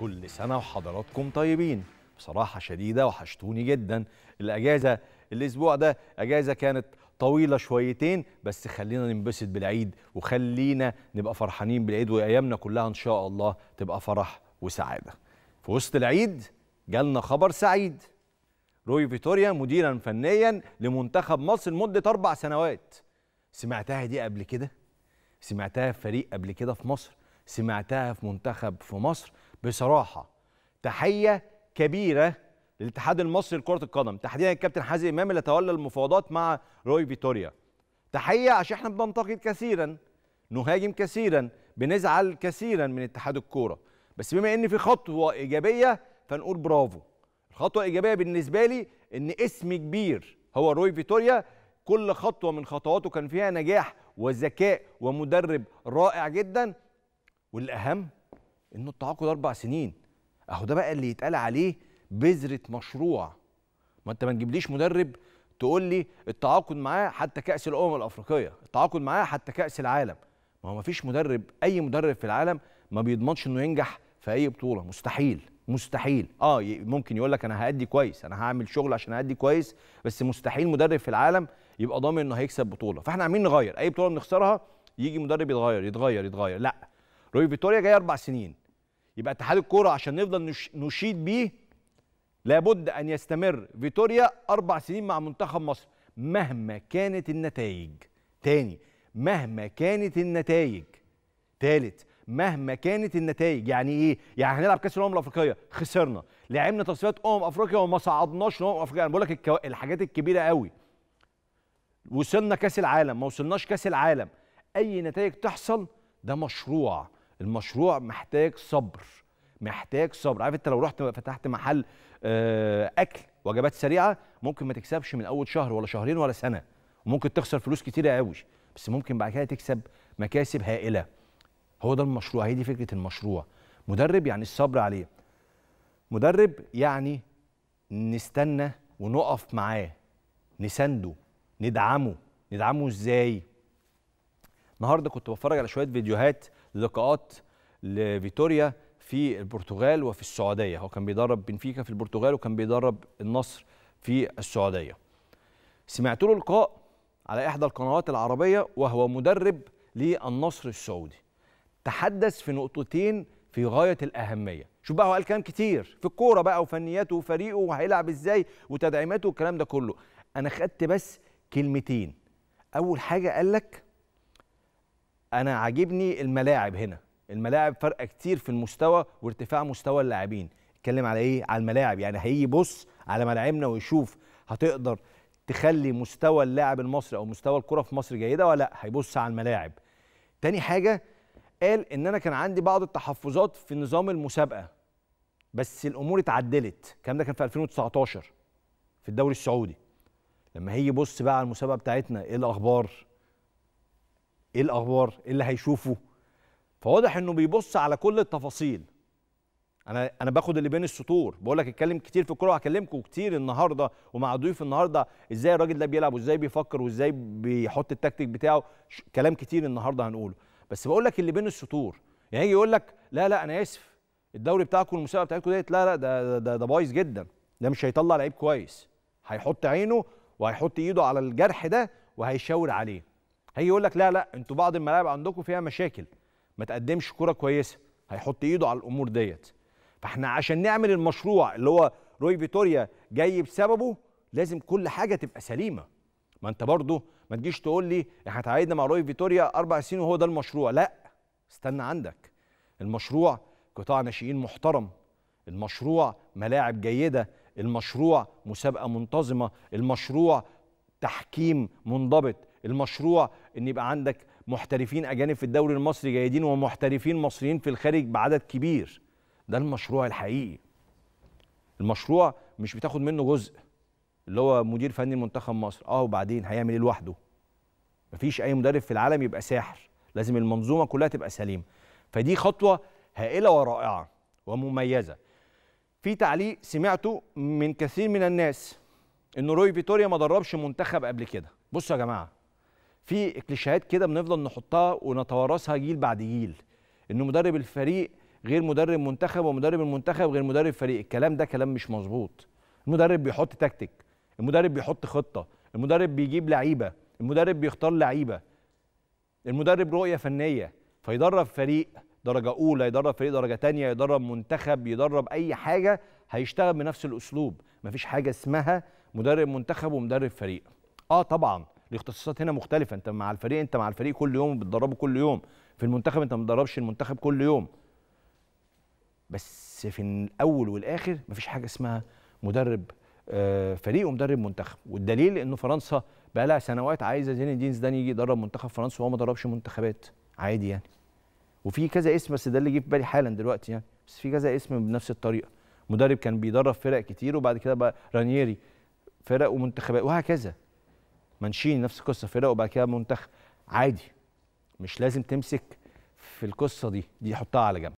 كل سنة وحضراتكم طيبين بصراحة شديدة وحشتوني جدا الأجازة الأسبوع ده أجازة كانت طويلة شويتين بس خلينا ننبسط بالعيد وخلينا نبقى فرحانين بالعيد وأيامنا كلها إن شاء الله تبقى فرح وسعادة في وسط العيد جالنا خبر سعيد روي فيتوريا مديرا فنيا لمنتخب مصر لمدة أربع سنوات سمعتها دي قبل كده؟ سمعتها في فريق قبل كده في مصر؟ سمعتها في منتخب في مصر؟ بصراحه تحيه كبيره للاتحاد المصري لكره القدم تحديدا الكابتن حازم امام اللي تولى المفاوضات مع روي فيتوريا تحيه عشان احنا بننتقد كثيرا نهاجم كثيرا بنزعل كثيرا من اتحاد الكوره بس بما ان في خطوه ايجابيه فنقول برافو الخطوه الايجابيه بالنسبه لي ان اسم كبير هو روي فيتوريا كل خطوه من خطواته كان فيها نجاح وذكاء ومدرب رائع جدا والاهم انه التعاقد اربع سنين اهو ده بقى اللي يتقال عليه بذره مشروع ما انت ما تجيبليش مدرب تقول لي التعاقد معاه حتى كاس الامم الافريقيه التعاقد معاه حتى كاس العالم ما هو ما فيش مدرب اي مدرب في العالم ما بيضمنش انه ينجح في اي بطوله مستحيل مستحيل اه ممكن يقول لك انا هادي كويس انا هعمل شغل عشان هادي كويس بس مستحيل مدرب في العالم يبقى ضامن انه هيكسب بطوله فاحنا عاملين نغير اي بطوله بنخسرها يجي مدرب يتغير يتغير يتغير لا روي فيتوريا جاي اربع سنين يبقى اتحاد الكوره عشان نفضل نشيد بيه لابد ان يستمر فيتوريا اربع سنين مع منتخب مصر مهما كانت النتائج تاني مهما كانت النتائج تالت مهما كانت النتائج يعني ايه يعني هنلعب كاس الامم الافريقيه خسرنا لعبنا تصفيات امم افريقيا وما صعدناش امم افريقيا انا بقول لك الكو... الحاجات الكبيره قوي وصلنا كاس العالم ما وصلناش كاس العالم اي نتائج تحصل ده مشروع المشروع محتاج صبر محتاج صبر عارف انت لو رحت فتحت محل آه، اكل وجبات سريعه ممكن ما تكسبش من اول شهر ولا شهرين ولا سنه وممكن تخسر فلوس كتيره قوي بس ممكن بعد كده تكسب مكاسب هائله هو ده المشروع هي دي فكره المشروع مدرب يعني الصبر عليه مدرب يعني نستنى ونقف معاه نسنده ندعمه ندعمه ازاي النهارده كنت بتفرج على شويه فيديوهات لقاءات لفيتوريا في البرتغال وفي السعوديه هو كان بيدرب بنفيكا في البرتغال وكان بيدرب النصر في السعوديه سمعت له لقاء على احدى القنوات العربيه وهو مدرب للنصر السعودي تحدث في نقطتين في غايه الاهميه شوف بقى هو قال كلام كتير في الكوره بقى وفنياته وفريقه وهيلعب ازاي وتدعيماته والكلام ده كله انا خدت بس كلمتين اول حاجه قال لك انا عاجبني الملاعب هنا الملاعب فرق كتير في المستوى وارتفاع مستوى اللاعبين اتكلم على ايه على الملاعب يعني هيجي يبص على ملاعبنا ويشوف هتقدر تخلي مستوى اللاعب المصري او مستوى الكره في مصر جيده ولا هيبص على الملاعب تاني حاجه قال ان انا كان عندي بعض التحفظات في نظام المسابقه بس الامور اتعدلت الكلام ده كان في 2019 في الدوري السعودي لما هيجي يبص بقى على المسابقه بتاعتنا ايه الاخبار ايه الاخبار ايه اللي هيشوفه فواضح انه بيبص على كل التفاصيل انا انا باخد اللي بين السطور بقول لك اتكلم كتير في الكوره وهكلمكم كتير النهارده ومع ضيوف النهارده ازاي الراجل ده بيلعب وازاي بيفكر وازاي بيحط التكتيك بتاعه كلام كتير النهارده هنقوله بس بقول لك اللي بين السطور يعني يجي يقول لك لا لا انا اسف الدوري بتاعكم المسابقه بتاعتكم ديت لا لا ده ده ده بايظ جدا ده مش هيطلع لعيب كويس هيحط عينه وهيحط ايده على الجرح ده وهيشاور عليه هيجي يقول لك لا لا انتوا بعض الملاعب عندكم فيها مشاكل ما تقدمش كوره كويسه هيحط ايده على الامور ديت فاحنا عشان نعمل المشروع اللي هو روي فيتوريا جاي بسببه لازم كل حاجه تبقى سليمه ما انت برضه ما تجيش تقول لي احنا تعايدنا مع روي فيتوريا اربع سنين وهو ده المشروع لا استنى عندك المشروع قطاع ناشئين محترم المشروع ملاعب جيده المشروع مسابقه منتظمه المشروع تحكيم منضبط المشروع ان يبقى عندك محترفين اجانب في الدوري المصري جيدين ومحترفين مصريين في الخارج بعدد كبير ده المشروع الحقيقي المشروع مش بتاخد منه جزء اللي هو مدير فني منتخب مصر اه وبعدين هيعمل ايه لوحده مفيش اي مدرب في العالم يبقى ساحر لازم المنظومه كلها تبقى سليمه فدي خطوه هائله ورائعه ومميزه في تعليق سمعته من كثير من الناس ان روي فيتوريا ما دربش منتخب قبل كده بصوا يا جماعه في كليشيهات كده بنفضل نحطها ونتوارثها جيل بعد جيل ان مدرب الفريق غير مدرب منتخب ومدرب المنتخب غير مدرب فريق الكلام ده كلام مش مظبوط المدرب بيحط تكتيك المدرب بيحط خطه المدرب بيجيب لعيبه المدرب بيختار لعيبه المدرب رؤيه فنيه فيدرب فريق درجه اولى يدرب فريق درجه تانية يدرب منتخب يدرب اي حاجه هيشتغل بنفس الاسلوب مفيش حاجه اسمها مدرب منتخب ومدرب فريق اه طبعا الاختصاصات هنا مختلفه انت مع الفريق انت مع الفريق كل يوم بتدربه كل يوم في المنتخب انت ما بتدربش المنتخب كل يوم بس في الاول والاخر مفيش حاجه اسمها مدرب آه، فريق ومدرب منتخب والدليل انه فرنسا بقى لها سنوات عايزه زين الدين زيدان يجي يدرب منتخب فرنسا وهو ما دربش منتخبات عادي يعني وفي كذا اسم بس ده اللي جه في بالي حالا دلوقتي يعني بس في كذا اسم بنفس الطريقه مدرب كان بيدرب فرق كتير وبعد كده بقى رانييري فرق ومنتخبات وهكذا مانشيني نفس القصه فرقه وبعد كده منتخب عادي مش لازم تمسك في القصه دي دي حطها على جنب